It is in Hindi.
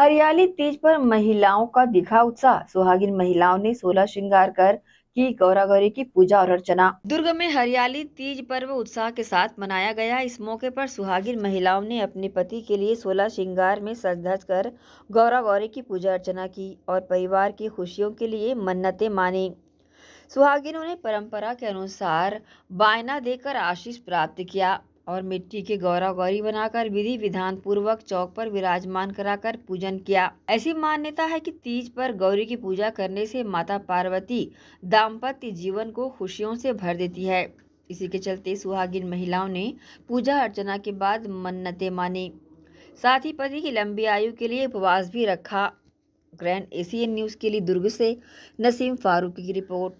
हरियाली तीज पर महिलाओं का दिखा उत्साह सुहागिन महिलाओं ने सोलह श्रृंगार कर की गौरा गौरी की पूजा और अर्चना दुर्ग में हरियाली तीज पर्व उत्साह के साथ मनाया गया इस मौके पर सुहागिन महिलाओं ने अपने पति के लिए सोलह श्रृंगार में सज धज कर गौरा गौरी की पूजा अर्चना की और परिवार की खुशियों के लिए मन्नतें मानी सुहागिनों ने परंपरा के अनुसार बायना देकर आशीष प्राप्त किया और मिट्टी के गौरा गौरी बनाकर विधि विधान पूर्वक चौक पर विराजमान कराकर पूजन किया ऐसी मान्यता है कि तीज पर गौरी की पूजा करने से माता पार्वती दाम्पत्य जीवन को खुशियों से भर देती है इसी के चलते सुहागिन महिलाओं ने पूजा अर्चना के बाद मन्नतें मानी साथ ही पति की लंबी आयु के लिए उपवास भी रखा ग्रैंड एशियन न्यूज़ के लिए दुर्ग से नसीम फारूक की रिपोर्ट